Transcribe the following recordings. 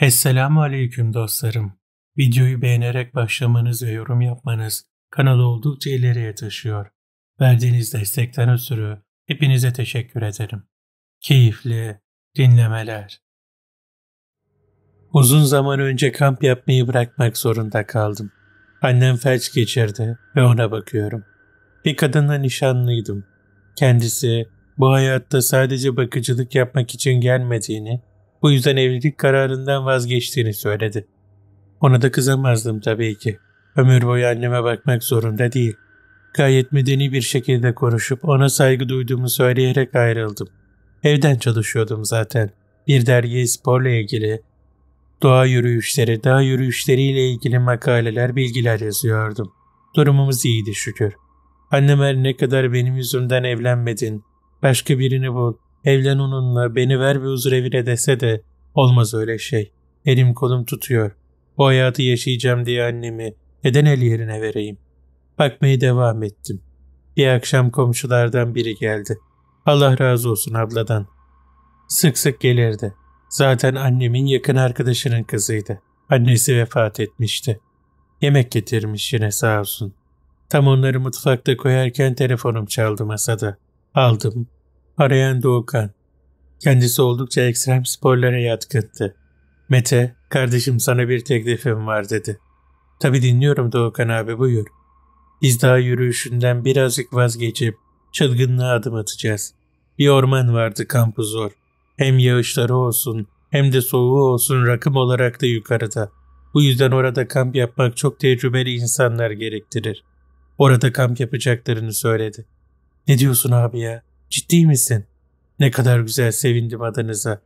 Esselamu Aleyküm dostlarım. Videoyu beğenerek başlamanız ve yorum yapmanız kanalı oldukça ileriye taşıyor. Verdiğiniz destekten ötürü hepinize teşekkür ederim. Keyifli dinlemeler. Uzun zaman önce kamp yapmayı bırakmak zorunda kaldım. Annem felç geçirdi ve ona bakıyorum. Bir kadınla nişanlıydım. Kendisi bu hayatta sadece bakıcılık yapmak için gelmediğini bu yüzden evlilik kararından vazgeçtiğini söyledi. Ona da kızamazdım tabii ki. Ömür boyu anneme bakmak zorunda değil. Gayet medeni bir şekilde konuşup ona saygı duyduğumu söyleyerek ayrıldım. Evden çalışıyordum zaten. Bir dergi sporla ilgili, doğa yürüyüşleri, dağ yürüyüşleriyle ilgili makaleler, bilgiler yazıyordum. Durumumuz iyiydi şükür. Annem her ne kadar benim yüzümden evlenmedin, başka birini bul, Evlen onunla beni ver ve huzur evine dese de olmaz öyle şey. Elim kolum tutuyor. Bu hayatı yaşayacağım diye annemi neden el yerine vereyim? Bakmaya devam ettim. Bir akşam komşulardan biri geldi. Allah razı olsun abladan. Sık sık gelirdi. Zaten annemin yakın arkadaşının kızıydı. Annesi vefat etmişti. Yemek getirmiş yine sağ olsun. Tam onları mutfakta koyarken telefonum çaldı masada. Aldım, Arayan Doğukan. Kendisi oldukça ekstrem sporlara yatkındı. Mete, kardeşim sana bir teklifim var dedi. Tabi dinliyorum Doğukan abi buyur. Biz daha yürüyüşünden birazcık vazgeçip çılgınlığa adım atacağız. Bir orman vardı kampı zor. Hem yağışları olsun hem de soğuğu olsun rakım olarak da yukarıda. Bu yüzden orada kamp yapmak çok tecrübeli insanlar gerektirir. Orada kamp yapacaklarını söyledi. Ne diyorsun abi ya? Ciddi misin? Ne kadar güzel sevindim adınıza.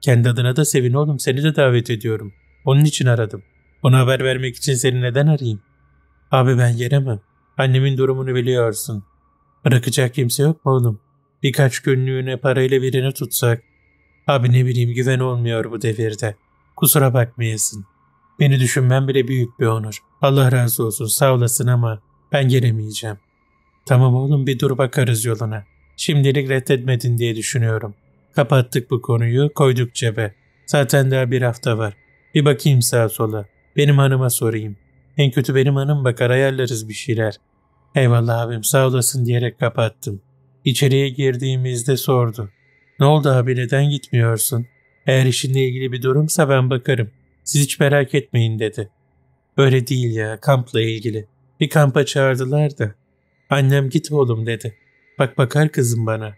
Kendi adına da sevin oğlum seni de davet ediyorum. Onun için aradım. Ona haber vermek için seni neden arayayım? Abi ben gelemem. Annemin durumunu biliyorsun. Bırakacak kimse yok mu oğlum? Birkaç günlüğüne parayla birini tutsak. Abi ne bileyim güven olmuyor bu devirde. Kusura bakmayasın. Beni düşünmen bile büyük bir onur. Allah razı olsun sağ olasın ama ben gelemeyeceğim. Tamam oğlum bir dur bakarız yoluna.'' şimdilik reddetmedin diye düşünüyorum. Kapattık bu konuyu, koyduk cebe. Zaten daha bir hafta var. Bir bakayım sağa sola. Benim hanıma sorayım. En kötü benim hanım bakar ayarlarız bir şeyler. Eyvallah abim sağ olasın diyerek kapattım. İçeriye girdiğimizde sordu. Ne oldu abi neden gitmiyorsun? Eğer işinle ilgili bir durumsa ben bakarım. Siz hiç merak etmeyin dedi. Öyle değil ya kampla ilgili. Bir kampa çağırdılar da. Annem git oğlum dedi. Bak bakar kızım bana.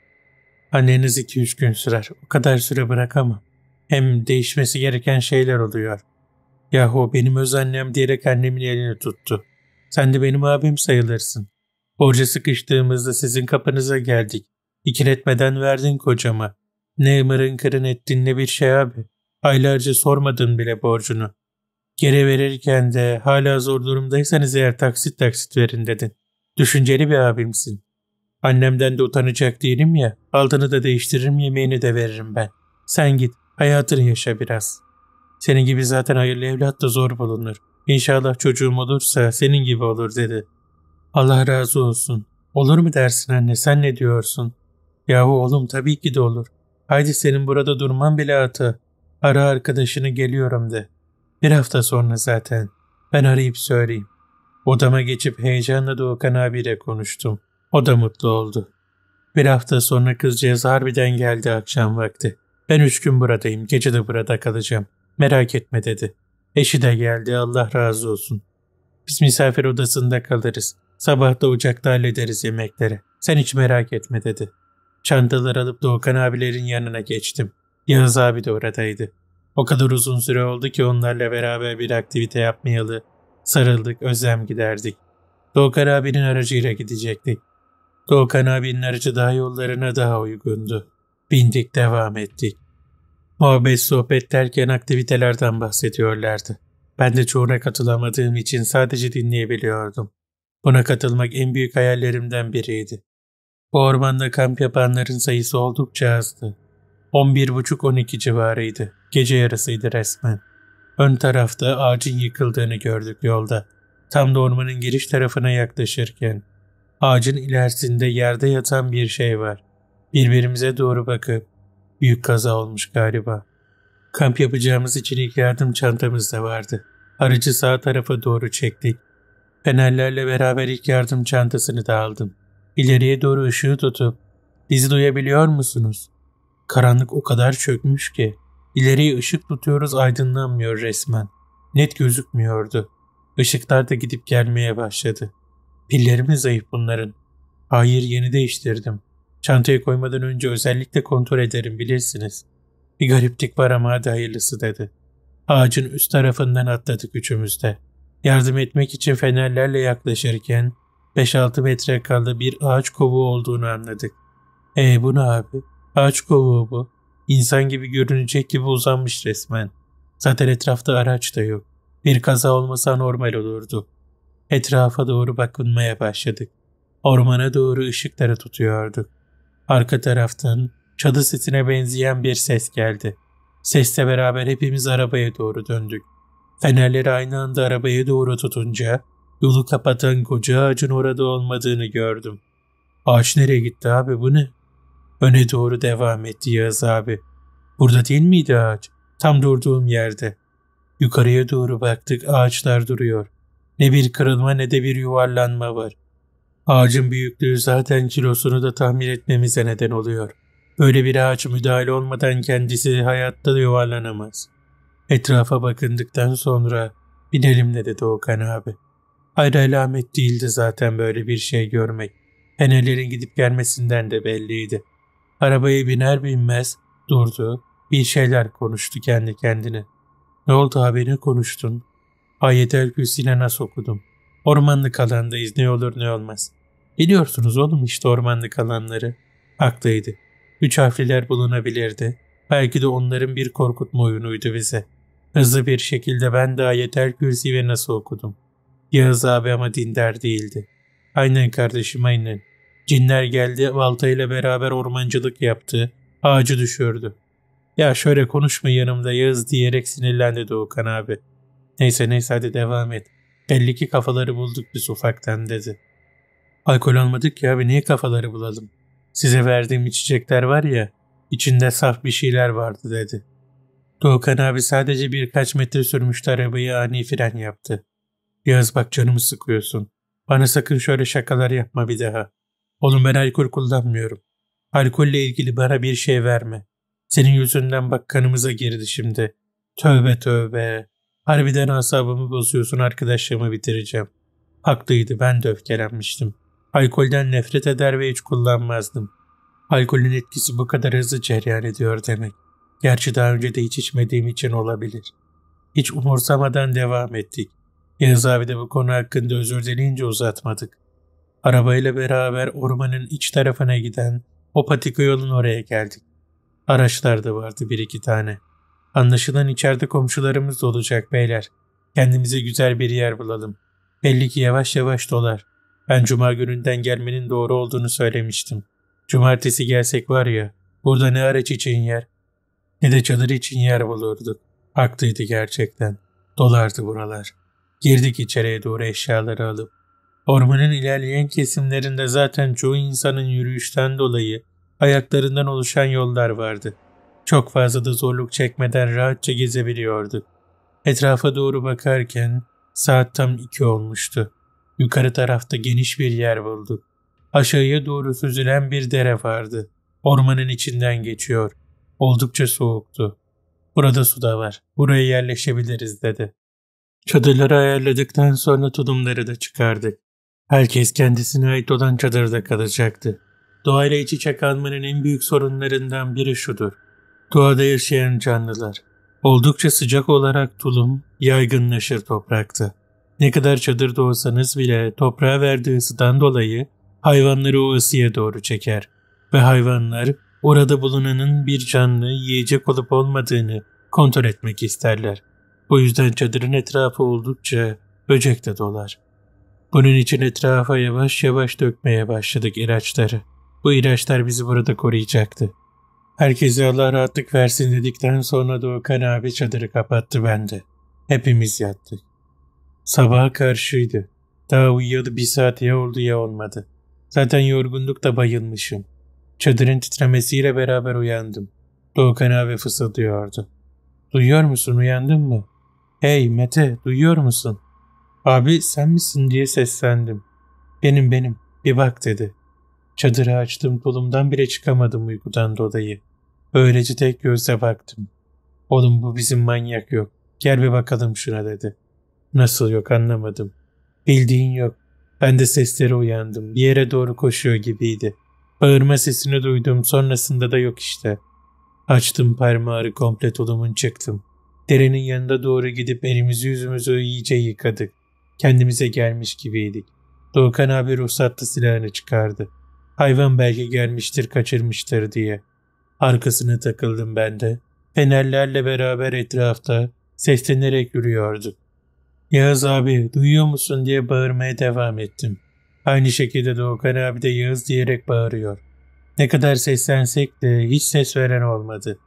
Anneniz iki üç gün sürer. O kadar süre bırakamam. Hem değişmesi gereken şeyler oluyor. Yahu benim öz annem diyerek annemin elini tuttu. Sen de benim abim sayılırsın. Borca sıkıştığımızda sizin kapınıza geldik. İkiletmeden verdin kocama. Ne mırın kırın ettin ne bir şey abi. Aylarca sormadın bile borcunu. Geri verirken de hala zor durumdaysanız eğer taksit taksit verin dedin. Düşünceli bir abimsin. Annemden de utanacak değilim ya. Altını da değiştiririm yemeğini de veririm ben. Sen git hayatını yaşa biraz. Senin gibi zaten hayırlı evlat da zor bulunur. İnşallah çocuğum olursa senin gibi olur dedi. Allah razı olsun. Olur mu dersin anne sen ne diyorsun? Yahu oğlum tabii ki de olur. Haydi senin burada durman bile atı. Ara arkadaşını geliyorum de. Bir hafta sonra zaten. Ben arayıp söyleyeyim. Odama geçip heyecanla Doğukan abiyle konuştum. O da mutlu oldu. Bir hafta sonra kızcağız harbiden geldi akşam vakti. Ben üç gün buradayım, gece de burada kalacağım. Merak etme dedi. Eşi de geldi, Allah razı olsun. Biz misafir odasında kalırız. Sabah da ocakta hallederiz yemekleri. Sen hiç merak etme dedi. Çantalar alıp Doğukan abilerin yanına geçtim. Yağız abi de oradaydı. O kadar uzun süre oldu ki onlarla beraber bir aktivite yapmayalı. Sarıldık, özlem giderdik. Doğukan abinin aracıyla gidecektik. Doğukan abinin aracı daha yollarına daha uygundu. Bindik devam ettik. Muhabbet sohbet derken aktivitelerden bahsediyorlardı. Ben de çoğuna katılamadığım için sadece dinleyebiliyordum. Buna katılmak en büyük hayallerimden biriydi. Bu ormanda kamp yapanların sayısı oldukça azdı. 11.30-12 civarıydı. Gece yarısıydı resmen. Ön tarafta ağacın yıkıldığını gördük yolda. Tam da ormanın giriş tarafına yaklaşırken. Ağacın ilerisinde yerde yatan bir şey var. Birbirimize doğru bakıp büyük kaza olmuş galiba. Kamp yapacağımız için ilk yardım çantamız da vardı. Aracı sağ tarafa doğru çektik. Fenerlerle beraber ilk yardım çantasını da aldım. İleriye doğru ışığı tutup bizi duyabiliyor musunuz? Karanlık o kadar çökmüş ki ileriye ışık tutuyoruz aydınlanmıyor resmen. Net gözükmüyordu. Işıklar da gidip gelmeye başladı. Pilleri mi zayıf bunların? Hayır yeni değiştirdim. Çantaya koymadan önce özellikle kontrol ederim bilirsiniz. Bir gariplik var ama hadi hayırlısı dedi. Ağacın üst tarafından atladık üçümüz de. Yardım etmek için fenerlerle yaklaşırken 5-6 metre kaldı bir ağaç kovuğu olduğunu anladık. E bu ne abi? Ağaç kovuğu bu. İnsan gibi görünecek gibi uzanmış resmen. Zaten etrafta araç da yok. Bir kaza olmasa normal olurdu. Etrafa doğru bakınmaya başladık. Ormana doğru ışıkları tutuyorduk. Arka taraftan çadı sesine benzeyen bir ses geldi. Sesle beraber hepimiz arabaya doğru döndük. Fenerleri aynı anda arabaya doğru tutunca yolu kapatan koca ağacın orada olmadığını gördüm. Ağaç nereye gitti abi bu ne? Öne doğru devam etti Yağız abi. Burada değil miydi ağaç? Tam durduğum yerde. Yukarıya doğru baktık ağaçlar duruyor. Ne bir kırılma ne de bir yuvarlanma var. Ağacın büyüklüğü zaten kilosunu da tahmin etmemize neden oluyor. Böyle bir ağaç müdahale olmadan kendisi hayatta yuvarlanamaz. Etrafa bakındıktan sonra binelim dedi Doğukan abi. Hayır alamet değildi zaten böyle bir şey görmek. Fenerlerin gidip gelmesinden de belliydi. Arabaya biner binmez durdu, bir şeyler konuştu kendi kendine. Ne oldu abi ne konuştun? Ayetel Kürsü'yle nasıl okudum? Ormanlık alandayız ne olur ne olmaz. Biliyorsunuz oğlum işte ormanlık alanları. Haklıydı. Üç harfliler bulunabilirdi. Belki de onların bir korkutma oyunuydu bize. Hızlı bir şekilde ben de Ayetel Kürsi nasıl okudum. Yağız abi ama dindar değildi. Aynen kardeşim aynen. Cinler geldi baltayla beraber ormancılık yaptı. Ağacı düşürdü. Ya şöyle konuşma yanımda Yağız diyerek sinirlendi Doğukan abi. Neyse neyse hadi devam et. Belli ki kafaları bulduk biz ufaktan dedi. Alkol almadık ya, abi niye kafaları bulalım? Size verdiğim içecekler var ya içinde saf bir şeyler vardı dedi. Doğukan abi sadece birkaç metre sürmüştü arabayı ani fren yaptı. Yaz bak canımı sıkıyorsun. Bana sakın şöyle şakalar yapma bir daha. Oğlum ben alkol kullanmıyorum. Alkolle ilgili bana bir şey verme. Senin yüzünden bak kanımıza girdi şimdi. Tövbe tövbe. Harbiden asabımı bozuyorsun arkadaşlığımı bitireceğim. Haklıydı ben de öfkelenmiştim. Alkolden nefret eder ve hiç kullanmazdım. Alkolün etkisi bu kadar hızlı cereyan ediyor demek. Gerçi daha önce de hiç içmediğim için olabilir. Hiç umursamadan devam ettik. Yağız abi de bu konu hakkında özür dileyince uzatmadık. Arabayla beraber ormanın iç tarafına giden o patika yolun oraya geldik. Araçlar da vardı bir iki tane.'' Anlaşılan içeride komşularımız da olacak beyler. Kendimize güzel bir yer bulalım. Belli ki yavaş yavaş dolar. Ben cuma gününden gelmenin doğru olduğunu söylemiştim. Cumartesi gelsek var ya, burada ne araç için yer, ne de çadır için yer bulurduk. Haklıydı gerçekten. Dolardı buralar. Girdik içeriye doğru eşyaları alıp. Ormanın ilerleyen kesimlerinde zaten çoğu insanın yürüyüşten dolayı ayaklarından oluşan yollar vardı.'' Çok fazla da zorluk çekmeden rahatça gezebiliyorduk. Etrafa doğru bakarken saat tam iki olmuştu. Yukarı tarafta geniş bir yer bulduk. Aşağıya doğru süzülen bir dere vardı. Ormanın içinden geçiyor. Oldukça soğuktu. Burada su da var. Buraya yerleşebiliriz dedi. Çadırları ayarladıktan sonra tulumları da çıkardık. Herkes kendisine ait olan çadırda kalacaktı. Doğayla iç içe kalmanın en büyük sorunlarından biri şudur. Doğada yaşayan canlılar oldukça sıcak olarak tulum yaygınlaşır toprakta. Ne kadar çadırda olsanız bile toprağa verdiği ısıdan dolayı hayvanları o ısıya doğru çeker ve hayvanlar orada bulunanın bir canlı yiyecek olup olmadığını kontrol etmek isterler. Bu yüzden çadırın etrafı oldukça böcek de dolar. Bunun için etrafa yavaş yavaş dökmeye başladık ilaçları. Bu ilaçlar bizi burada koruyacaktı. Herkese Allah rahatlık versin dedikten sonra Doğukan abi çadırı kapattı bende. Hepimiz yattık. Sabaha karşıydı. Daha uyuyalı bir saat ya oldu ya olmadı. Zaten da bayılmışım. Çadırın titremesiyle beraber uyandım. Doğukan abi fısıldıyordu. Duyuyor musun uyandın mı? Hey Mete duyuyor musun? Abi sen misin diye seslendim. Benim benim bir bak dedi. Çadırı açtım kolumdan bile çıkamadım uykudan dolayı. Öylece tek gözle baktım. Oğlum bu bizim manyak yok. Gel bir bakalım şuna dedi. Nasıl yok anlamadım. Bildiğin yok. Ben de seslere uyandım. Bir yere doğru koşuyor gibiydi. Bağırma sesini duydum sonrasında da yok işte. Açtım parmağı komple tulumun çıktım. Derenin yanında doğru gidip elimizi yüzümüzü iyice yıkadık. Kendimize gelmiş gibiydik. Doğukan abi ruhsatlı silahını çıkardı. Hayvan belki gelmiştir kaçırmıştır diye. Arkasına takıldım ben de. Fenerlerle beraber etrafta seslenerek yürüyordu. Yağız abi duyuyor musun diye bağırmaya devam ettim. Aynı şekilde Doğukan abi de Yağız diyerek bağırıyor. Ne kadar seslensek de hiç ses veren olmadı.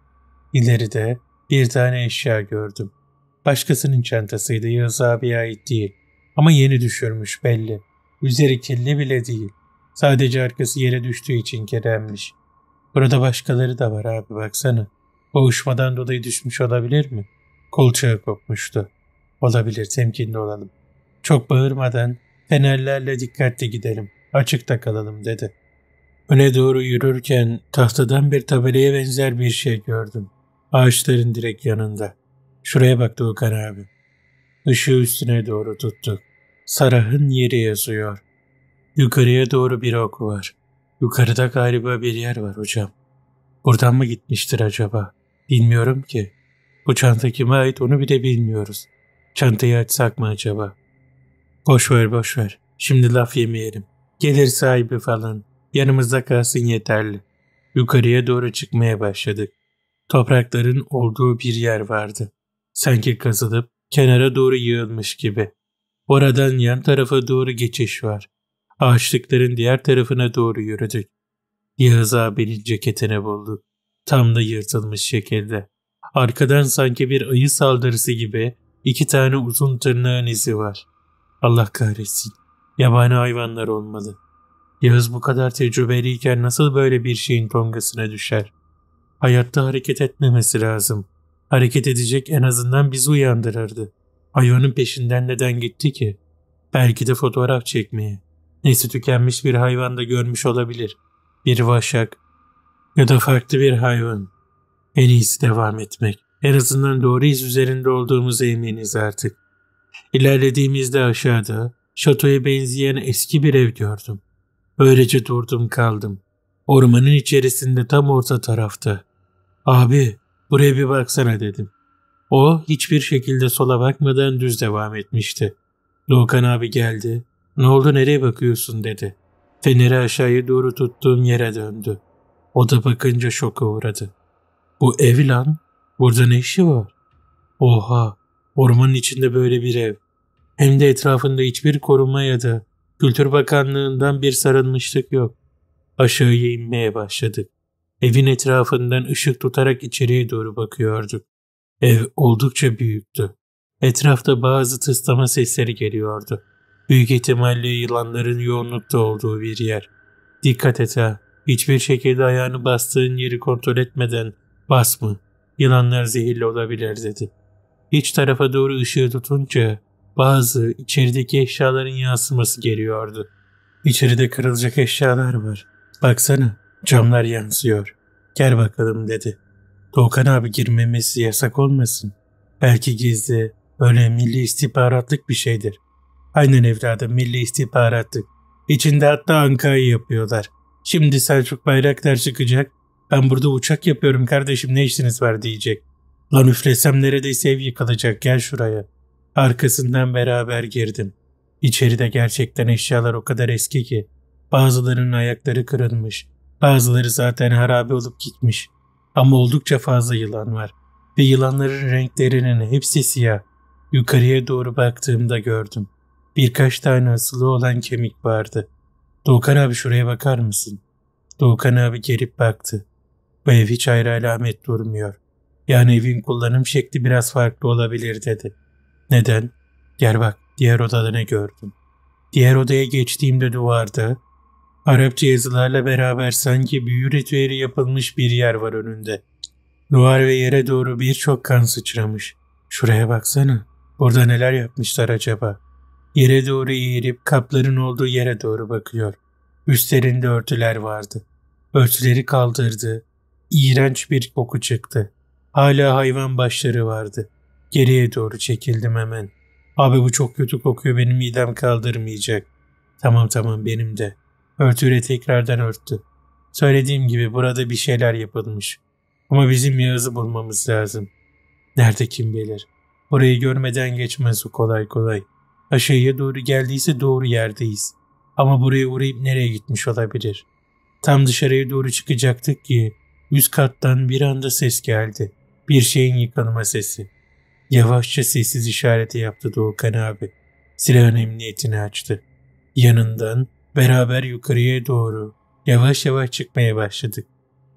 İleride bir tane eşya gördüm. Başkasının çantasıydı Yağız abiye ait değil. Ama yeni düşürmüş belli. Üzeri kirli bile değil. Sadece arkası yere düştüğü için keremmiş. Burada başkaları da var abi baksana. Boğuşmadan dolayı düşmüş olabilir mi? Kolçağı kopmuştu. Olabilir temkinli olalım. Çok bağırmadan fenerlerle dikkatli gidelim. Açıkta kalalım dedi. Öne doğru yürürken tahtadan bir tabelaya benzer bir şey gördüm. Ağaçların direkt yanında. Şuraya bak Doğukan abi. Işığı üstüne doğru tuttuk. Sarah'ın yeri yazıyor. Yukarıya doğru bir ok var. Yukarıda galiba bir yer var hocam. Buradan mı gitmiştir acaba? Bilmiyorum ki. Bu çanta kime ait onu bile bilmiyoruz. Çantayı açsak mı acaba? Boş ver boş ver. Şimdi laf yemeyelim. Gelir sahibi falan. Yanımızda kalsın yeterli. Yukarıya doğru çıkmaya başladık. Toprakların olduğu bir yer vardı. Sanki kazılıp kenara doğru yığılmış gibi. Oradan yan tarafa doğru geçiş var. Ağaçlıkların diğer tarafına doğru yürüdük. Yağız abinin ceketini buldu. Tam da yırtılmış şekilde. Arkadan sanki bir ayı saldırısı gibi iki tane uzun tırnağın izi var. Allah kahretsin. Yabani hayvanlar olmalı. Yağız bu kadar tecrübeliyken nasıl böyle bir şeyin tongasına düşer? Hayatta hareket etmemesi lazım. Hareket edecek en azından bizi uyandırırdı. Hayvanın peşinden neden gitti ki? Belki de fotoğraf çekmeye. Nesli tükenmiş bir hayvan da görmüş olabilir. Bir vaşak ya da farklı bir hayvan. En iyisi devam etmek. En azından doğru iz üzerinde olduğumuz eminiz artık. İlerlediğimizde aşağıda şatoya benzeyen eski bir ev gördüm. Böylece durdum kaldım. Ormanın içerisinde tam orta tarafta. Abi buraya bir baksana dedim. O hiçbir şekilde sola bakmadan düz devam etmişti. Doğukan abi geldi. ''Ne oldu nereye bakıyorsun?'' dedi. Feneri aşağıya doğru tuttuğum yere döndü. O da bakınca şoka uğradı. ''Bu ev lan, burada ne işi var?'' ''Oha, ormanın içinde böyle bir ev. Hem de etrafında hiçbir koruma ya da Kültür Bakanlığı'ndan bir sarılmışlık yok. Aşağıya inmeye başladık. Evin etrafından ışık tutarak içeriye doğru bakıyorduk. Ev oldukça büyüktü. Etrafta bazı tıslama sesleri geliyordu. Büyük ihtimalle yılanların yoğunlukta olduğu bir yer. Dikkat et ha. Hiçbir şekilde ayağını bastığın yeri kontrol etmeden basma. Yılanlar zehirli olabilir dedi. İç tarafa doğru ışığı tutunca bazı içerideki eşyaların yansıması geliyordu. İçeride kırılacak eşyalar var. Baksana camlar yansıyor. Gel bakalım dedi. Doğukan abi girmemesi yasak olmasın. Belki gizli, böyle milli istihbaratlık bir şeydir. Aynen evladım Milli İstihbarat'tı. İçinde hatta Anka'yı yapıyorlar. Şimdi Selçuk Bayraktar çıkacak. Ben burada uçak yapıyorum kardeşim ne işiniz var diyecek. Lan üflesem neredeyse ev yıkılacak gel şuraya. Arkasından beraber girdim. İçeride gerçekten eşyalar o kadar eski ki. Bazılarının ayakları kırılmış. Bazıları zaten harabe olup gitmiş. Ama oldukça fazla yılan var. Ve yılanların renklerinin hepsi siyah. Yukarıya doğru baktığımda gördüm. Birkaç tane asılı olan kemik vardı. Doğukan abi şuraya bakar mısın? Doğukan abi gelip baktı. Bu ev hiç ayrı alamet durmuyor. Yani evin kullanım şekli biraz farklı olabilir dedi. Neden? Gel bak diğer odada gördüm. Diğer odaya geçtiğimde duvarda Arapça yazılarla beraber sanki büyü ritüeli yapılmış bir yer var önünde. Duvar ve yere doğru birçok kan sıçramış. Şuraya baksana. Burada neler yapmışlar acaba? Yere doğru eğilip kapların olduğu yere doğru bakıyor. Üstlerinde örtüler vardı. Örtüleri kaldırdı. İğrenç bir koku çıktı. Hala hayvan başları vardı. Geriye doğru çekildim hemen. Abi bu çok kötü kokuyor benim midem kaldırmayacak. Tamam tamam benim de. Örtüyle tekrardan örttü. Söylediğim gibi burada bir şeyler yapılmış. Ama bizim Yağız'ı bulmamız lazım. Nerede kim bilir. Orayı görmeden geçmez o kolay kolay. Aşağıya doğru geldiyse doğru yerdeyiz. Ama buraya uğrayıp nereye gitmiş olabilir? Tam dışarıya doğru çıkacaktık ki üst kattan bir anda ses geldi. Bir şeyin yıkanma sesi. Yavaşça sessiz işareti yaptı Doğukan abi. Silahın emniyetini açtı. Yanından beraber yukarıya doğru yavaş yavaş çıkmaya başladık.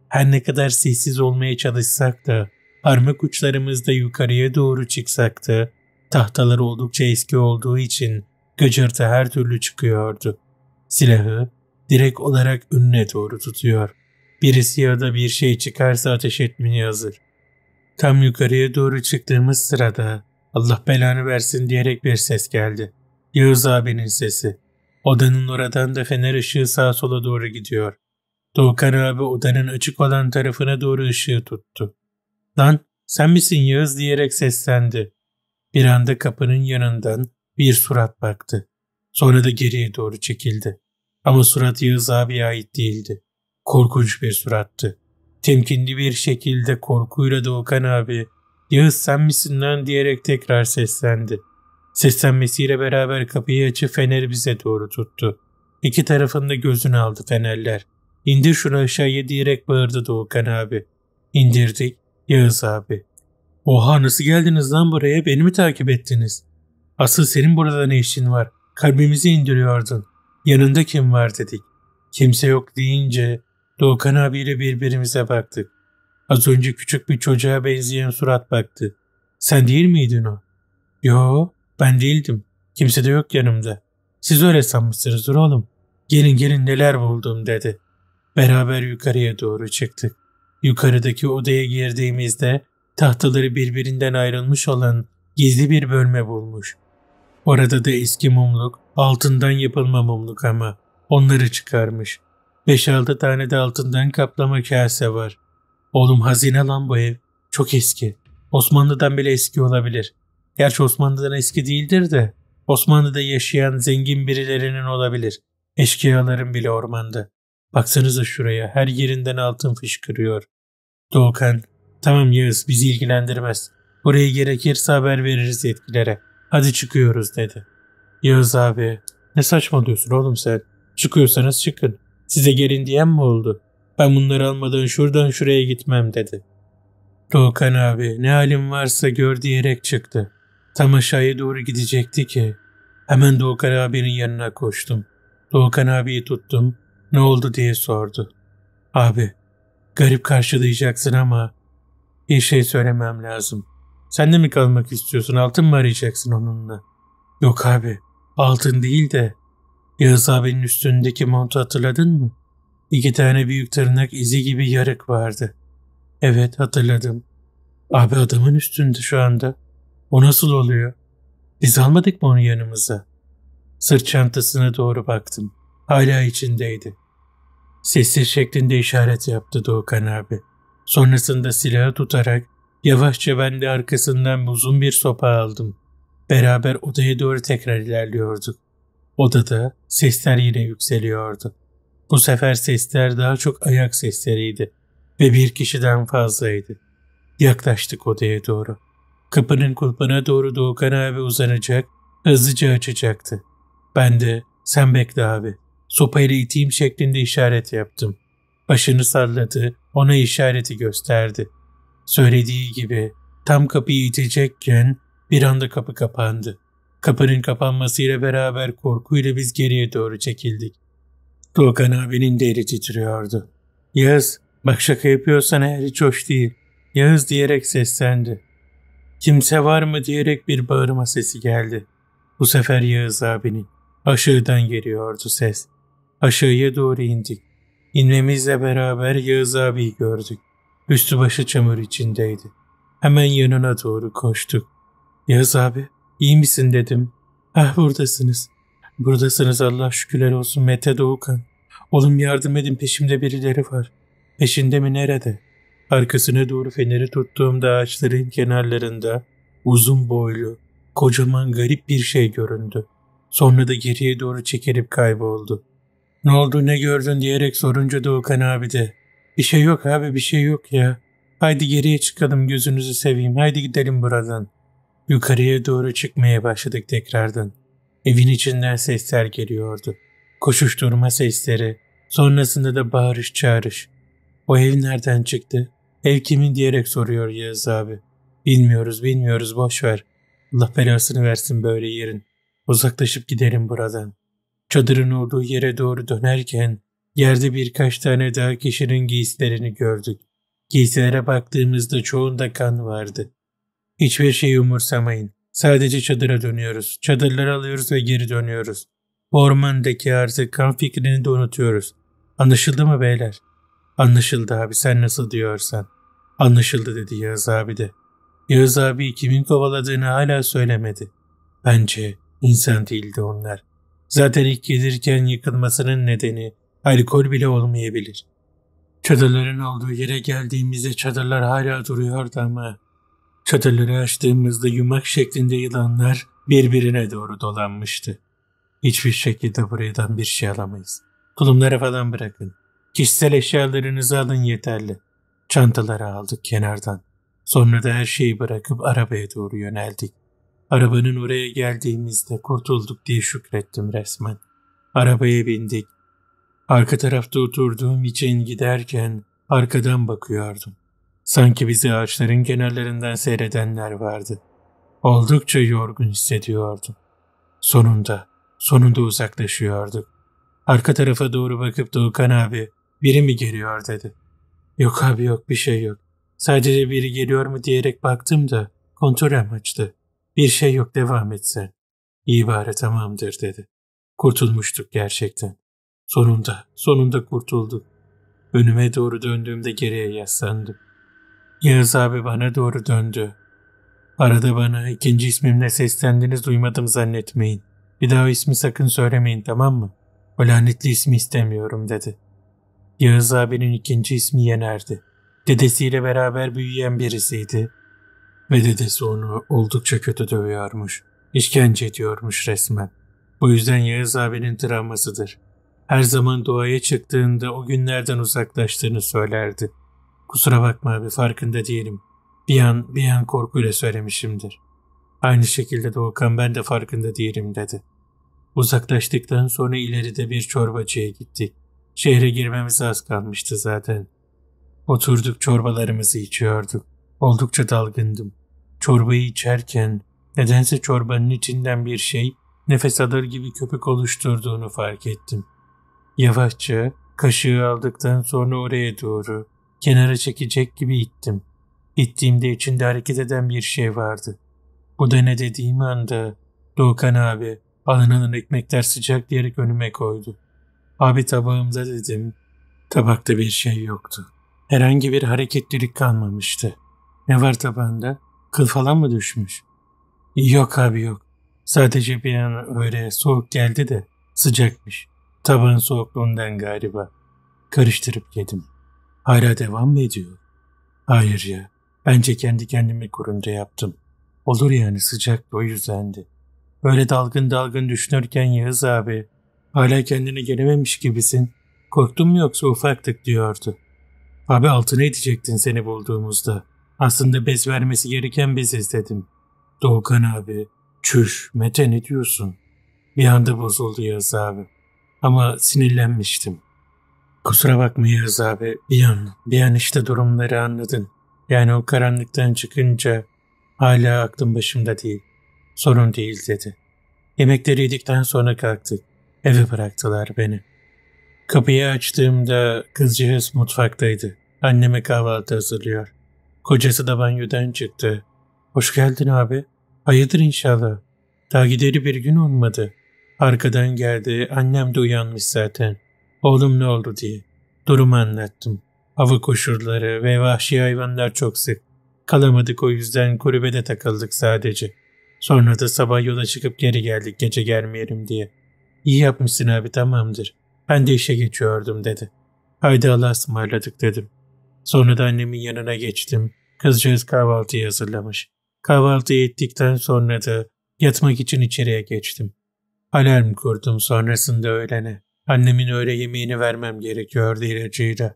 Her ne kadar sessiz olmaya çalışsak da parmak uçlarımızda yukarıya doğru çıksak da Tahtaları oldukça eski olduğu için gıcırtı her türlü çıkıyordu. Silahı direkt olarak önüne doğru tutuyor. Birisi ya da bir şey çıkarsa ateş etmeye hazır. Tam yukarıya doğru çıktığımız sırada Allah belanı versin diyerek bir ses geldi. Yağız abinin sesi. Odanın oradan da fener ışığı sağa sola doğru gidiyor. Doğukan abi odanın açık olan tarafına doğru ışığı tuttu. Lan sen misin Yağız diyerek seslendi. Bir anda kapının yanından bir surat baktı. Sonra da geriye doğru çekildi. Ama surat Yağız abiye ait değildi. Korkunç bir surattı. Temkinli bir şekilde korkuyla Doğukan abi Yağız sen misin lan diyerek tekrar seslendi. Seslenmesiyle beraber kapıyı açıp feneri bize doğru tuttu. İki tarafında gözünü aldı fenerler. İndir şunu aşağıya diyerek bağırdı Doğukan abi. İndirdik Yağız abi. Oha nasıl geldiniz lan buraya beni mi takip ettiniz? Asıl senin burada ne işin var? Kalbimizi indiriyordun. Yanında kim var dedik. Kimse yok deyince Doğukan abiyle birbirimize baktık. Az önce küçük bir çocuğa benzeyen surat baktı. Sen değil miydin o? Yo ben değildim. Kimse de yok yanımda. Siz öyle sanmışsınız oğlum. Gelin gelin neler buldum dedi. Beraber yukarıya doğru çıktık. Yukarıdaki odaya girdiğimizde tahtaları birbirinden ayrılmış olan gizli bir bölme bulmuş. Orada da eski mumluk, altından yapılma mumluk ama onları çıkarmış. Beş altı tane de altından kaplama kase var. Oğlum hazine lan bu ev. Çok eski. Osmanlı'dan bile eski olabilir. Gerçi Osmanlı'dan eski değildir de Osmanlı'da yaşayan zengin birilerinin olabilir. Eşkıyaların bile ormanda. Baksanıza şuraya her yerinden altın fışkırıyor. Doğukan Tamam Yağız bizi ilgilendirmez. Oraya gerekirse haber veririz yetkilere. Hadi çıkıyoruz dedi. Yağız abi ne saçmalıyorsun oğlum sen? Çıkıyorsanız çıkın. Size gelin diyen mi oldu? Ben bunları almadan şuradan şuraya gitmem dedi. Doğukan abi ne halim varsa gör diyerek çıktı. Tam aşağıya doğru gidecekti ki. Hemen Doğukan abinin yanına koştum. Doğukan abiyi tuttum. Ne oldu diye sordu. Abi garip karşılayacaksın ama bir şey söylemem lazım. Sen de mi kalmak istiyorsun? Altın mı arayacaksın onunla? Yok abi. Altın değil de. Yağız abinin üstündeki montu hatırladın mı? İki tane büyük tırnak izi gibi yarık vardı. Evet hatırladım. Abi adamın üstünde şu anda. O nasıl oluyor? Biz almadık mı onu yanımıza? Sırt çantasına doğru baktım. Hala içindeydi. Sessiz şeklinde işaret yaptı Doğukan abi. Sonrasında silahı tutarak yavaşça ben de arkasından uzun bir sopa aldım. Beraber odaya doğru tekrar ilerliyorduk. Odada sesler yine yükseliyordu. Bu sefer sesler daha çok ayak sesleriydi ve bir kişiden fazlaydı. Yaklaştık odaya doğru. Kapının kulpuna doğru Doğukan abi uzanacak, hızlıca açacaktı. Ben de sen bekle abi, sopayla iteyim şeklinde işaret yaptım. Başını salladı ona işareti gösterdi. Söylediği gibi tam kapıyı itecekken bir anda kapı kapandı. Kapının kapanmasıyla beraber korkuyla biz geriye doğru çekildik. Doğukan abinin de eli titriyordu. Yağız bak şaka yapıyorsan eğer hiç hoş değil. Yağız diyerek seslendi. Kimse var mı diyerek bir bağırma sesi geldi. Bu sefer Yağız abinin. Aşağıdan geliyordu ses. Aşağıya doğru indik. İnmemizle beraber Yağız abi gördük. Üstü başı çamur içindeydi. Hemen yanına doğru koştuk. Yağız abi iyi misin dedim. Ah buradasınız. Buradasınız Allah şükürler olsun Mete Doğukan. Oğlum yardım edin peşimde birileri var. Peşinde mi nerede? Arkasına doğru feneri tuttuğumda ağaçların kenarlarında uzun boylu, kocaman garip bir şey göründü. Sonra da geriye doğru çekilip kayboldu. Ne oldu ne gördün diyerek sorunca Doğukan abi de. Bir şey yok abi bir şey yok ya. Haydi geriye çıkalım gözünüzü seveyim haydi gidelim buradan. Yukarıya doğru çıkmaya başladık tekrardan. Evin içinden sesler geliyordu. Koşuşturma sesleri, sonrasında da bağırış çağırış. O ev nereden çıktı? Ev kimin diyerek soruyor Yağız abi. Bilmiyoruz bilmiyoruz boş ver. Allah belasını versin böyle yerin. Uzaklaşıp gidelim buradan.'' Çadırın olduğu yere doğru dönerken yerde birkaç tane daha kişinin giysilerini gördük. Giysilere baktığımızda çoğunda kan vardı. Hiçbir şey umursamayın. Sadece çadıra dönüyoruz. Çadırları alıyoruz ve geri dönüyoruz. Bu ormandaki artık kan fikrini de unutuyoruz. Anlaşıldı mı beyler? Anlaşıldı abi sen nasıl diyorsan. Anlaşıldı dedi Yağız abi de. Yağız abi kimin kovaladığını hala söylemedi. Bence insan değildi onlar. Zaten ilk gelirken yıkılmasının nedeni alkol bile olmayabilir. Çadırların olduğu yere geldiğimizde çadırlar hala duruyordu ama çadırları açtığımızda yumak şeklinde yılanlar birbirine doğru dolanmıştı. Hiçbir şekilde buradan bir şey alamayız. Tulumları falan bırakın. Kişisel eşyalarınızı alın yeterli. Çantaları aldık kenardan. Sonra da her şeyi bırakıp arabaya doğru yöneldik. Arabanın oraya geldiğimizde kurtulduk diye şükrettim resmen. Arabaya bindik. Arka tarafta oturduğum için giderken arkadan bakıyordum. Sanki bizi ağaçların kenarlarından seyredenler vardı. Oldukça yorgun hissediyordum. Sonunda, sonunda uzaklaşıyorduk. Arka tarafa doğru bakıp Doğukan abi biri mi geliyor dedi. Yok abi yok bir şey yok. Sadece biri geliyor mu diyerek baktım da kontrol amaçlı. Bir şey yok devam et sen. İbare tamamdır dedi. Kurtulmuştuk gerçekten. Sonunda, sonunda kurtulduk. Önüme doğru döndüğümde geriye yaslandım. Yağız abi bana doğru döndü. Arada bana ikinci ismimle seslendiniz duymadım zannetmeyin. Bir daha o ismi sakın söylemeyin tamam mı? O lanetli ismi istemiyorum dedi. Yağız abinin ikinci ismi Yener'di. Dedesiyle beraber büyüyen birisiydi. Ve dedesi onu oldukça kötü dövüyormuş. İşkence ediyormuş resmen. Bu yüzden Yağız abinin travmasıdır. Her zaman doğaya çıktığında o günlerden uzaklaştığını söylerdi. Kusura bakma abi farkında değilim. Bir an bir an korkuyla söylemişimdir. Aynı şekilde Doğukan ben de farkında değilim dedi. Uzaklaştıktan sonra ileride bir çorbacıya gittik. Şehre girmemize az kalmıştı zaten. Oturduk çorbalarımızı içiyorduk. Oldukça dalgındım. Çorbayı içerken nedense çorbanın içinden bir şey nefes alır gibi köpük oluşturduğunu fark ettim. Yavaşça kaşığı aldıktan sonra oraya doğru kenara çekecek gibi ittim. İttiğimde içinde hareket eden bir şey vardı. Bu da ne dediğim anda Doğukan abi alın alın ekmekler sıcak diyerek önüme koydu. Abi tabağımda dedim. Tabakta bir şey yoktu. Herhangi bir hareketlilik kalmamıştı. Ne var tabağında? Kıl falan mı düşmüş? Yok abi yok. Sadece bir an öyle soğuk geldi de sıcakmış. Tabağın soğukluğundan galiba. Karıştırıp yedim. Hala devam mı ediyor? Hayır ya. Bence kendi kendimi kurunca yaptım. Olur yani sıcak o yüzdendi. Böyle dalgın dalgın düşünürken Yağız abi hala kendine gelememiş gibisin. Korktun mu yoksa ufaktık diyordu. Abi altına edecektin seni bulduğumuzda.'' Aslında bez vermesi gereken bez istedim. Doğukan abi, çüş, Mete ne diyorsun? Bir anda bozuldu Yağız abi. Ama sinirlenmiştim. Kusura bakma Yağız abi, bir an, bir an işte durumları anladın. Yani o karanlıktan çıkınca hala aklım başımda değil. Sorun değil dedi. Yemekleri yedikten sonra kalktık. Eve bıraktılar beni. Kapıyı açtığımda kızcağız mutfaktaydı. Anneme kahvaltı hazırlıyor. Kocası da banyodan çıktı. Hoş geldin abi. Hayırdır inşallah. Daha gideri bir gün olmadı. Arkadan geldi. Annem de uyanmış zaten. Oğlum ne oldu diye. Durumu anlattım. Hava koşurları ve vahşi hayvanlar çok sık. Kalamadık o yüzden kulübede takıldık sadece. Sonra da sabah yola çıkıp geri geldik gece gelmeyelim diye. İyi yapmışsın abi tamamdır. Ben de işe geçiyordum dedi. Haydi Allah'a ısmarladık dedim. Sonra da annemin yanına geçtim. Kızcağız kahvaltıyı hazırlamış. Kahvaltı ettikten sonra da yatmak için içeriye geçtim. Alarm kurdum sonrasında öğlene. Annemin öğle yemeğini vermem gerekiyordu ilacıyla.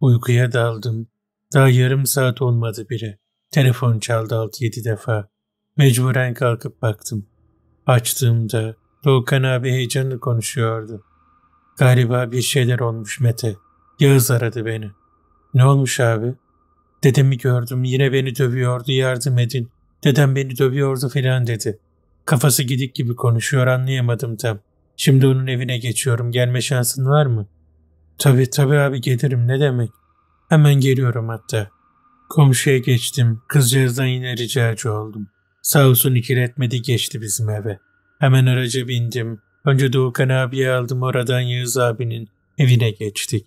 Uykuya daldım. Daha yarım saat olmadı bile. Telefon çaldı alt yedi defa. Mecburen kalkıp baktım. Açtığımda Doğukan abi heyecanlı konuşuyordu. Galiba bir şeyler olmuş Mete. Yağız aradı beni. Ne olmuş abi? Dedemi gördüm yine beni dövüyordu yardım edin. Dedem beni dövüyordu filan dedi. Kafası gidik gibi konuşuyor anlayamadım tam. Şimdi onun evine geçiyorum gelme şansın var mı? Tabi tabi abi gelirim ne demek. Hemen geliyorum hatta. Komşuya geçtim. Kızcağızdan yine ricacı oldum. Sağ olsun ikiletmedi geçti bizim eve. Hemen araca bindim. Önce Doğukan abiye aldım oradan Yağız abinin evine geçtik.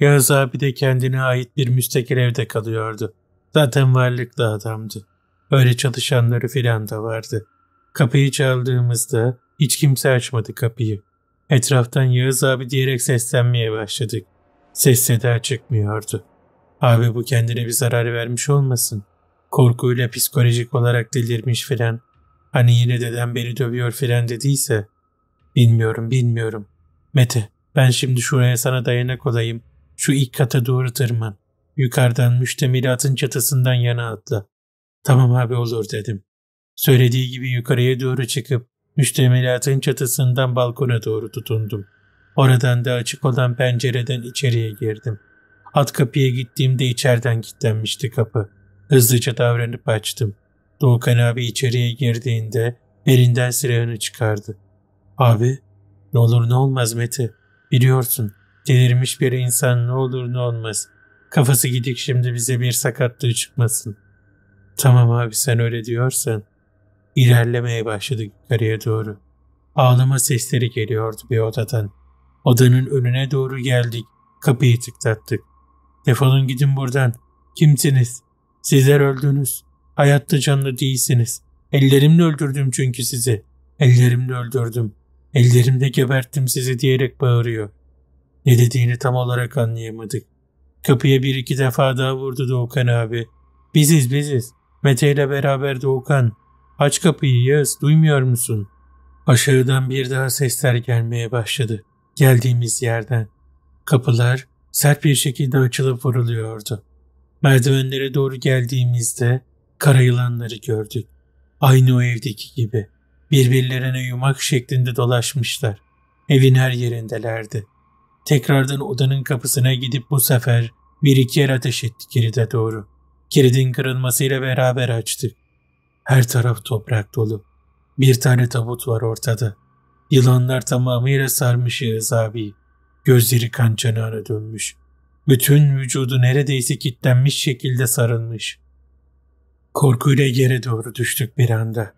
Yağız abi de kendine ait bir müstakil evde kalıyordu. Zaten varlıklı adamdı. Öyle çalışanları filan da vardı. Kapıyı çaldığımızda hiç kimse açmadı kapıyı. Etraftan Yağız abi diyerek seslenmeye başladık. Ses seda çıkmıyordu. Abi bu kendine bir zarar vermiş olmasın. Korkuyla psikolojik olarak delirmiş filan. Hani yine deden beni dövüyor filan dediyse. Bilmiyorum bilmiyorum. Mete ben şimdi şuraya sana dayanak olayım. Şu ilk kata doğru tırman. Yukarıdan müştemilatın çatısından yana atla. Tamam abi olur dedim. Söylediği gibi yukarıya doğru çıkıp müştemilatın çatısından balkona doğru tutundum. Oradan da açık olan pencereden içeriye girdim. At kapıya gittiğimde içeriden kilitlenmişti kapı. Hızlıca davranıp açtım. Doğukan abi içeriye girdiğinde elinden silahını çıkardı. Abi ne olur ne olmaz Mete biliyorsun Delirmiş bir insan ne olur ne olmaz. Kafası gidik şimdi bize bir sakatlığı çıkmasın. Tamam abi sen öyle diyorsan. İlerlemeye başladık yukarıya doğru. Ağlama sesleri geliyordu bir odadan. Odanın önüne doğru geldik. Kapıyı tıklattık. Defolun gidin buradan. Kimsiniz? Sizler öldünüz. Hayatta canlı değilsiniz. Ellerimle öldürdüm çünkü sizi. Ellerimle öldürdüm. Ellerimle geberttim sizi diyerek bağırıyor. Ne dediğini tam olarak anlayamadık. Kapıya bir iki defa daha vurdu Doğukan abi. Biziz biziz. Mete ile beraber Doğukan. Aç kapıyı yaz. duymuyor musun? Aşağıdan bir daha sesler gelmeye başladı. Geldiğimiz yerden. Kapılar sert bir şekilde açılıp vuruluyordu. Merdivenlere doğru geldiğimizde kara yılanları gördük. Aynı o evdeki gibi. Birbirlerine yumak şeklinde dolaşmışlar. Evin her yerindelerdi. Tekrardan odanın kapısına gidip bu sefer bir iki yer ateş etti kilide doğru. Kilidin kırılmasıyla beraber açtı. Her taraf toprak dolu. Bir tane tabut var ortada. Yılanlar tamamıyla sarmış Yağız abi. Gözleri kan çanağına dönmüş. Bütün vücudu neredeyse kilitlenmiş şekilde sarılmış. Korkuyla yere doğru düştük bir anda.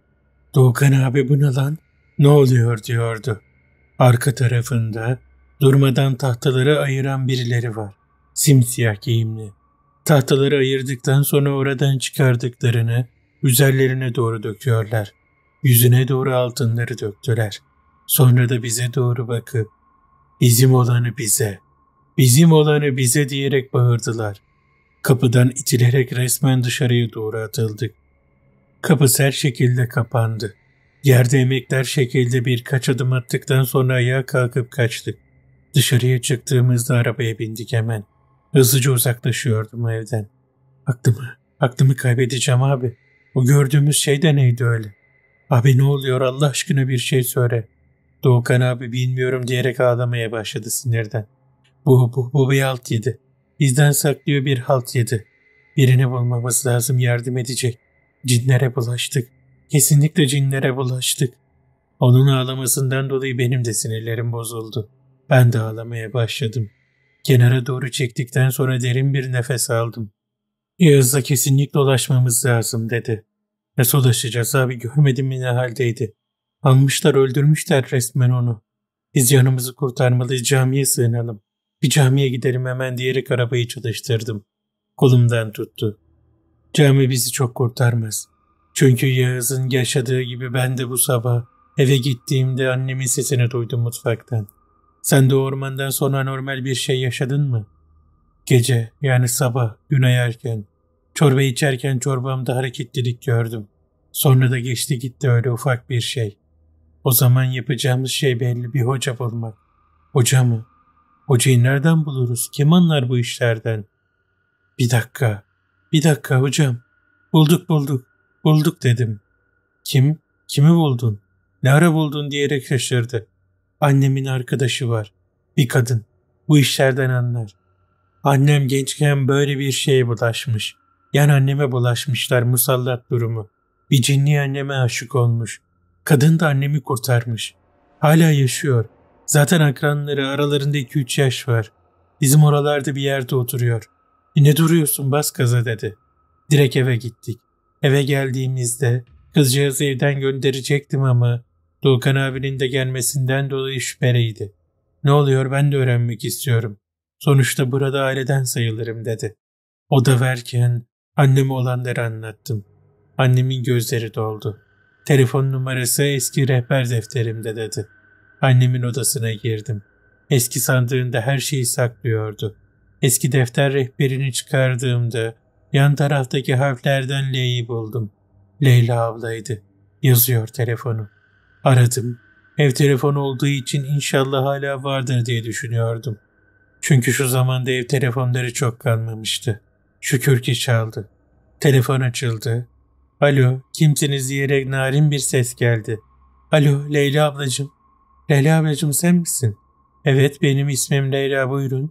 Doğukan abi bunalan, Ne oluyor diyordu. Arka tarafında Durmadan tahtaları ayıran birileri var. Simsiyah giyimli. Tahtaları ayırdıktan sonra oradan çıkardıklarını üzerlerine doğru döküyorlar. Yüzüne doğru altınları döktüler. Sonra da bize doğru bakıp bizim olanı bize, bizim olanı bize diyerek bağırdılar. Kapıdan itilerek resmen dışarıya doğru atıldık. Kapı her şekilde kapandı. Yerde emekler şekilde birkaç adım attıktan sonra ayağa kalkıp kaçtık. Dışarıya çıktığımızda arabaya bindik hemen. Hızlıca uzaklaşıyordum evden. Aklımı, aklımı kaybedeceğim abi. O gördüğümüz şey de neydi öyle? Abi ne oluyor Allah aşkına bir şey söyle. Doğukan abi bilmiyorum diyerek ağlamaya başladı sinirden. Bu, bu, bu bir halt yedi. Bizden saklıyor bir halt yedi. Birini bulmamız lazım yardım edecek. Cinlere bulaştık. Kesinlikle cinlere bulaştık. Onun ağlamasından dolayı benim de sinirlerim bozuldu. Ben de ağlamaya başladım. Kenara doğru çektikten sonra derin bir nefes aldım. Yağız'la kesinlikle ulaşmamız lazım dedi. Nasıl ulaşacağız abi görmedim mi ne haldeydi. Almışlar öldürmüşler resmen onu. Biz yanımızı kurtarmalıyız camiye sığınalım. Bir camiye gidelim hemen diyerek arabayı çalıştırdım. Kolumdan tuttu. Cami bizi çok kurtarmaz. Çünkü Yağız'ın yaşadığı gibi ben de bu sabah eve gittiğimde annemin sesini duydum mutfaktan. Sen de ormandan sonra normal bir şey yaşadın mı? Gece yani sabah gün ayarken çorba içerken çorbamda hareketlilik gördüm. Sonra da geçti gitti öyle ufak bir şey. O zaman yapacağımız şey belli bir hoca bulmak. Hoca mı? Hocayı nereden buluruz? Kim anlar bu işlerden? Bir dakika, bir dakika hocam. Bulduk bulduk, bulduk dedim. Kim? Kimi buldun? Ne ara buldun diyerek şaşırdı. Annemin arkadaşı var. Bir kadın. Bu işlerden anlar. Annem gençken böyle bir şeye bulaşmış. Yan anneme bulaşmışlar musallat durumu. Bir cinli anneme aşık olmuş. Kadın da annemi kurtarmış. Hala yaşıyor. Zaten akranları aralarında 2-3 yaş var. Bizim oralarda bir yerde oturuyor. E ne duruyorsun bas gaza dedi. Direkt eve gittik. Eve geldiğimizde kızcağızı evden gönderecektim ama Doğukan abinin de gelmesinden dolayı şüpheliydi. Ne oluyor ben de öğrenmek istiyorum. Sonuçta burada aileden sayılırım dedi. O da verken anneme olanları anlattım. Annemin gözleri doldu. Telefon numarası eski rehber defterimde dedi. Annemin odasına girdim. Eski sandığında her şeyi saklıyordu. Eski defter rehberini çıkardığımda yan taraftaki harflerden L'yi buldum. Leyla ablaydı. Yazıyor telefonu. Aradım. Ev telefonu olduğu için inşallah hala vardır diye düşünüyordum. Çünkü şu zamanda ev telefonları çok kalmamıştı. Şükür ki çaldı. Telefon açıldı. Alo, kimsiniz diyerek narin bir ses geldi. Alo, Leyla ablacığım. Leyla ablacığım sen misin? Evet, benim ismim Leyla buyurun.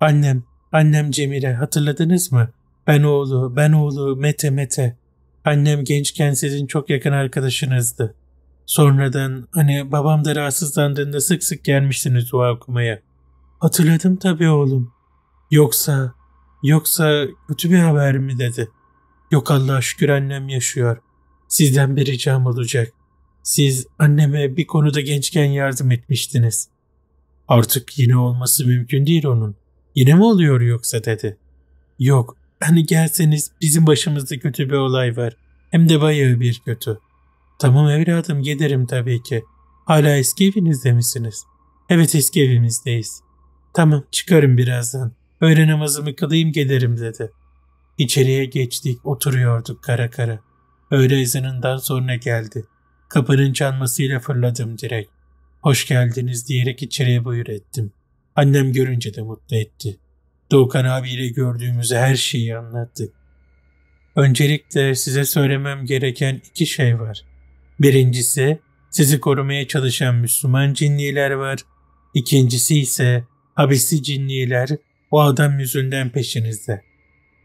Annem, annem Cemile hatırladınız mı? Ben oğlu, ben oğlu, Mete Mete. Annem gençken sizin çok yakın arkadaşınızdı. Sonradan hani babam da rahatsızlandığında sık sık gelmiştiniz dua okumaya. Hatırladım tabii oğlum. Yoksa, yoksa kötü bir haber mi dedi. Yok Allah'a şükür annem yaşıyor. Sizden bir ricam olacak. Siz anneme bir konuda gençken yardım etmiştiniz. Artık yine olması mümkün değil onun. Yine mi oluyor yoksa dedi. Yok, hani gelseniz bizim başımızda kötü bir olay var. Hem de bayağı bir kötü.'' Tamam evladım giderim tabii ki. Hala eski evinizde misiniz? Evet eski evimizdeyiz. Tamam çıkarım birazdan. Öğle namazımı kılayım gelirim dedi. İçeriye geçtik oturuyorduk kara kara. Öğle ezanından sonra geldi. Kapının çalmasıyla fırladım direkt. Hoş geldiniz diyerek içeriye buyur ettim. Annem görünce de mutlu etti. Doğukan abiyle gördüğümüz her şeyi anlattık. Öncelikle size söylemem gereken iki şey var. Birincisi sizi korumaya çalışan Müslüman cinniler var. İkincisi ise habisi cinniler o adam yüzünden peşinizde.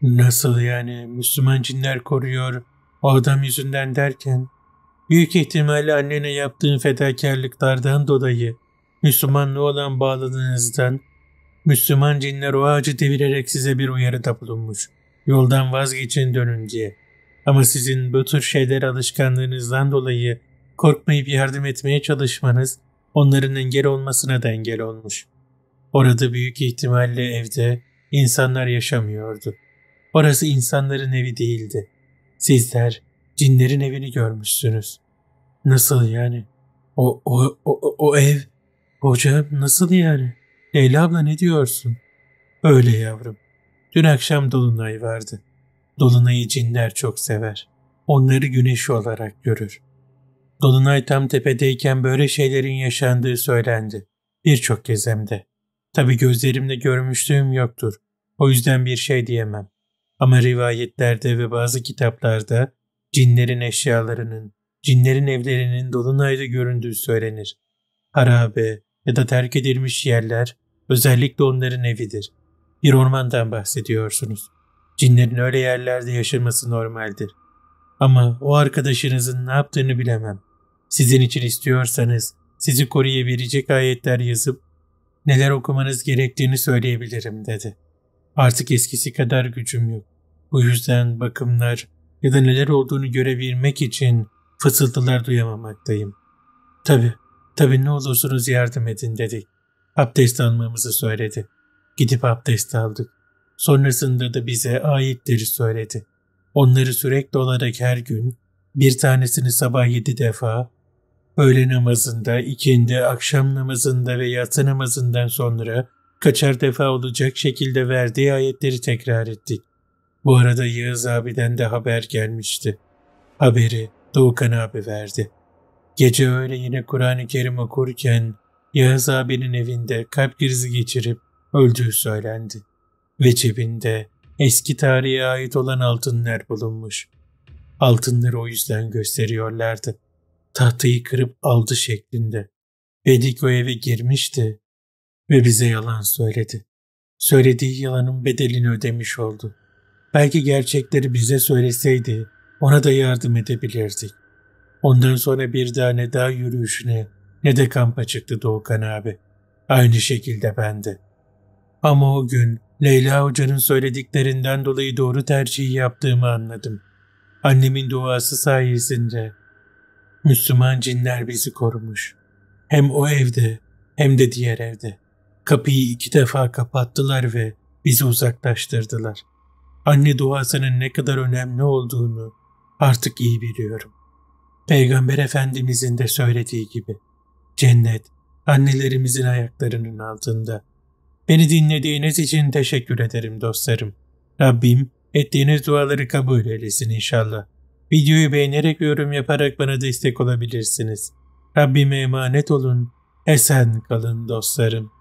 Nasıl yani Müslüman cinler koruyor o adam yüzünden derken? Büyük ihtimalle annene yaptığın fedakarlıklardan dolayı Müslümanlığı olan bağladığınızdan Müslüman cinler o ağacı devirerek size bir uyarıda bulunmuş. Yoldan vazgeçin dönün diye.'' Ama sizin bu tür şeyler alışkanlığınızdan dolayı korkmayıp yardım etmeye çalışmanız onların engel olmasına da engel olmuş. Orada büyük ihtimalle evde insanlar yaşamıyordu. Orası insanların evi değildi. Sizler cinlerin evini görmüşsünüz. Nasıl yani? O, o, o, o ev, hocam nasıl yani? Leyla abla ne diyorsun? Öyle yavrum. Dün akşam dolunay vardı. Dolunay'ı cinler çok sever. Onları güneş olarak görür. Dolunay tam tepedeyken böyle şeylerin yaşandığı söylendi. Birçok gezemde. Tabi gözlerimle görmüşlüğüm yoktur. O yüzden bir şey diyemem. Ama rivayetlerde ve bazı kitaplarda cinlerin eşyalarının, cinlerin evlerinin dolunayda göründüğü söylenir. Harabe ya da terk edilmiş yerler özellikle onların evidir. Bir ormandan bahsediyorsunuz. Cinlerin öyle yerlerde yaşaması normaldir. Ama o arkadaşınızın ne yaptığını bilemem. Sizin için istiyorsanız sizi koruyabilecek ayetler yazıp neler okumanız gerektiğini söyleyebilirim dedi. Artık eskisi kadar gücüm yok. Bu yüzden bakımlar ya da neler olduğunu görebilmek için fısıltılar duyamamaktayım. Tabi, tabi ne olursunuz yardım edin dedik. Abdest almamızı söyledi. Gidip abdest aldık. Sonrasında da bize ayetleri söyledi. Onları sürekli olarak her gün, bir tanesini sabah yedi defa, öğle namazında, ikindi, akşam namazında ve yatsı namazından sonra kaçar defa olacak şekilde verdiği ayetleri tekrar ettik. Bu arada Yağız abiden de haber gelmişti. Haberi Doğukan abi verdi. Gece öyle yine Kur'an-ı Kerim okurken Yağız abinin evinde kalp krizi geçirip öldüğü söylendi ve cebinde eski tarihe ait olan altınlar bulunmuş. Altınları o yüzden gösteriyorlardı. Tahtayı kırıp aldı şeklinde. Vedik o eve girmişti ve bize yalan söyledi. Söylediği yalanın bedelini ödemiş oldu. Belki gerçekleri bize söyleseydi ona da yardım edebilirdik. Ondan sonra bir daha ne daha yürüyüşüne ne de kampa çıktı Doğukan abi. Aynı şekilde ben de. Ama o gün Leyla Hoca'nın söylediklerinden dolayı doğru tercihi yaptığımı anladım. Annemin duası sayesinde Müslüman cinler bizi korumuş. Hem o evde hem de diğer evde. Kapıyı iki defa kapattılar ve bizi uzaklaştırdılar. Anne duasının ne kadar önemli olduğunu artık iyi biliyorum. Peygamber Efendimizin de söylediği gibi cennet annelerimizin ayaklarının altında.'' Beni dinlediğiniz için teşekkür ederim dostlarım. Rabbim ettiğiniz duaları kabul eylesin inşallah. Videoyu beğenerek yorum yaparak bana destek olabilirsiniz. Rabbime emanet olun, esen kalın dostlarım.